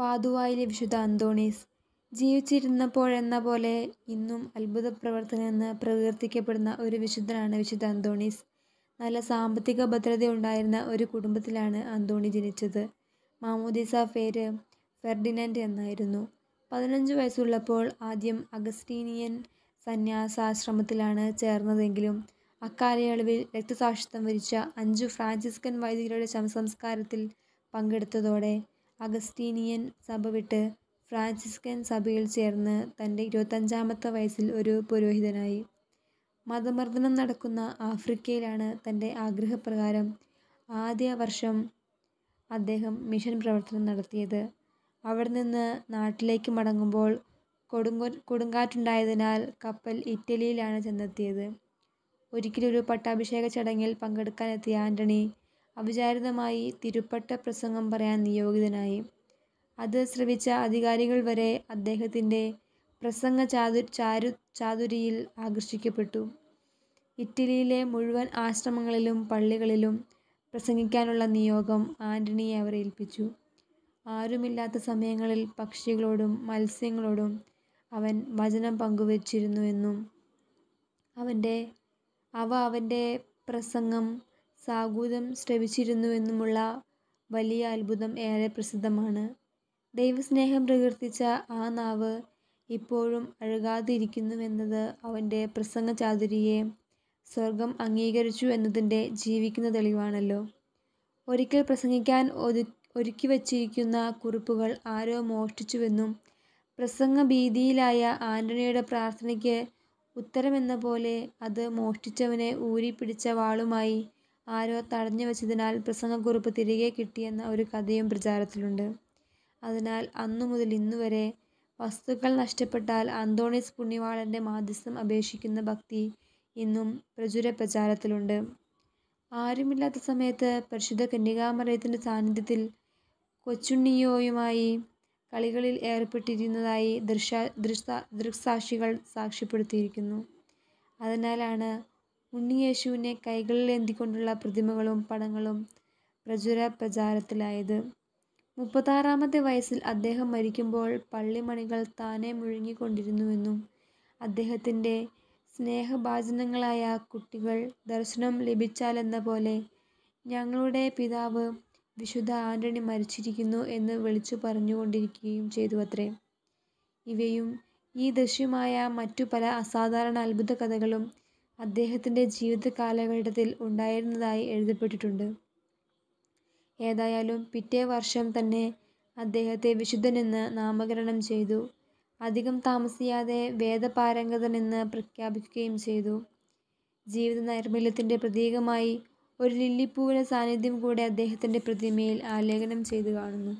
പാതുവായിലെ വിശുദ്ധ അന്തോണീസ് ജീവിച്ചിരുന്നപ്പോഴെന്ന പോലെ ഇന്നും അത്ഭുത പ്രവർത്തനമെന്ന് പ്രകീർത്തിക്കപ്പെടുന്ന ഒരു വിശുദ്ധനാണ് വിശുദ്ധ അന്തോണീസ് നല്ല സാമ്പത്തിക ഭദ്രത ഉണ്ടായിരുന്ന ഒരു കുടുംബത്തിലാണ് അന്തോണി ജനിച്ചത് മാമോദിസ പേര് ഫെർഡിനൻഡ് എന്നായിരുന്നു പതിനഞ്ച് വയസ്സുള്ളപ്പോൾ ആദ്യം അഗസ്റ്റീനിയൻ സന്യാസാശ്രമത്തിലാണ് ചേർന്നതെങ്കിലും അക്കാലയളവിൽ രക്തസാക്ഷിത്വം വരിച്ച അഞ്ചു ഫ്രാൻസിസ്കൻ വൈദികരുടെ ശവസംസ്കാരത്തിൽ പങ്കെടുത്തതോടെ അഗസ്റ്റീനിയൻ സഭ വിട്ട് ഫ്രാൻസിസ്കൻ സഭയിൽ ചേർന്ന് തൻ്റെ ഇരുപത്തഞ്ചാമത്തെ വയസ്സിൽ ഒരു പുരോഹിതനായി മതമർദ്ദനം നടക്കുന്ന ആഫ്രിക്കയിലാണ് തൻ്റെ ആഗ്രഹപ്രകാരം ആദ്യ വർഷം അദ്ദേഹം മിഷൻ പ്രവർത്തനം നടത്തിയത് അവിടെ നിന്ന് നാട്ടിലേക്ക് മടങ്ങുമ്പോൾ കൊടുങ്കൊ കൊടുങ്കാറ്റുണ്ടായതിനാൽ കപ്പൽ ഇറ്റലിയിലാണ് ചെന്നെത്തിയത് ഒരിക്കലൊരു പട്ടാഭിഷേക ചടങ്ങിൽ പങ്കെടുക്കാനെത്തിയ ആൻ്റണി അവിചാരിതമായി തിരുപ്പട്ട പ്രസംഗം പറയാൻ നിയോഗിതനായി അത് ശ്രവിച്ച അധികാരികൾ വരെ അദ്ദേഹത്തിൻ്റെ പ്രസംഗ ചാതു ചാരു ചാതുരിയിൽ ആകർഷിക്കപ്പെട്ടു ഇറ്റലിയിലെ മുഴുവൻ ആശ്രമങ്ങളിലും പള്ളികളിലും പ്രസംഗിക്കാനുള്ള നിയോഗം ആൻ്റണിയെ അവരെ ഏൽപ്പിച്ചു ആരുമില്ലാത്ത സമയങ്ങളിൽ പക്ഷികളോടും മത്സ്യങ്ങളോടും അവൻ വചനം പങ്കുവച്ചിരുന്നു എന്നും അവൻ്റെ അവ അവൻ്റെ പ്രസംഗം സാഗൂതം ശ്രവിച്ചിരുന്നുവെന്നുമുള്ള വലിയ അത്ഭുതം ഏറെ പ്രസിദ്ധമാണ് ദൈവസ്നേഹം പ്രകീർത്തിച്ച ആ നാവ് ഇപ്പോഴും അഴുകാതിരിക്കുന്നുവെന്നത് അവൻ്റെ ചാതുരിയെ സ്വർഗം അംഗീകരിച്ചു എന്നതിൻ്റെ ജീവിക്കുന്ന തെളിവാണല്ലോ ഒരിക്കൽ പ്രസംഗിക്കാൻ ഒരുക്കി വച്ചിരിക്കുന്ന കുറിപ്പുകൾ ആരോ മോഷ്ടിച്ചുവെന്നും പ്രസംഗ ഭീതിയിലായ ആന്റണിയുടെ പ്രാർത്ഥനയ്ക്ക് ഉത്തരമെന്ന പോലെ അത് മോഷ്ടിച്ചവനെ ഊരിപ്പിടിച്ച വാളുമായി ആരോ തടഞ്ഞു വച്ചതിനാൽ പ്രസംഗക്കുറിപ്പ് തിരികെ കിട്ടിയെന്ന ഒരു കഥയും പ്രചാരത്തിലുണ്ട് അതിനാൽ അന്നു മുതൽ ഇന്നുവരെ വസ്തുക്കൾ നഷ്ടപ്പെട്ടാൽ അന്തോണിസ് പുണ്യവാളൻ്റെ മാധ്യസ്ഥം അപേക്ഷിക്കുന്ന ഭക്തി ഇന്നും പ്രചുര പ്രചാരത്തിലുണ്ട് ആരുമില്ലാത്ത സമയത്ത് പരിശുദ്ധ കന്യകാമറിയത്തിൻ്റെ സാന്നിധ്യത്തിൽ കൊച്ചുണ്ണിയോയുമായി കളികളിൽ ഏർപ്പെട്ടിരുന്നതായി ദൃശ ദൃക്സാക്ഷികൾ സാക്ഷ്യപ്പെടുത്തിയിരിക്കുന്നു അതിനാലാണ് ഉണ്ണിയേശുവിനെ എന്തിക്കൊണ്ടുള്ള പ്രതിമകളും പടങ്ങളും പ്രചുര പ്രചാരത്തിലായത് മുപ്പത്താറാമത്തെ വയസ്സിൽ അദ്ദേഹം മരിക്കുമ്പോൾ പള്ളിമണികൾ താനെ മുഴുങ്ങിക്കൊണ്ടിരുന്നുവെന്നും അദ്ദേഹത്തിൻ്റെ സ്നേഹഭാചനങ്ങളായ കുട്ടികൾ ദർശനം ലഭിച്ചാലെന്ന പോലെ ഞങ്ങളുടെ പിതാവ് വിശുദ്ധ ആന്റണി മരിച്ചിരിക്കുന്നു എന്ന് വിളിച്ചു പറഞ്ഞുകൊണ്ടിരിക്കുകയും ചെയ്തു അത്രേ ഇവയും ഈ ദൃശ്യമായ മറ്റു പല അസാധാരണ അത്ഭുത കഥകളും അദ്ദേഹത്തിൻ്റെ ജീവിത കാലഘട്ടത്തിൽ ഉണ്ടായിരുന്നതായി എഴുതപ്പെട്ടിട്ടുണ്ട്. ഏതായാലും പിറ്റേ വർഷം തന്നെ അദ്ദേഹത്തെ വിശുദ്ധനെന്ന് നാമകരണം ചെയ്തു. അധികം താമസിയാതെ വേദപാരംഗതനെന്ന് പ്രഖ്യാപിക്കുകയും ചെയ്തു. ജീവിത ജീവിതനൈർമല്യത്തിൻ്റെ പ്രതീകമായി ഒരു ലില്ലിപ്പൂവിൻ്റെ സാന്നിധ്യം കൂടെ അദ്ദേഹത്തിൻ്റെ പ്രതിമയിൽ ആലേഖനം ചെയ്തു കാണുന്നു.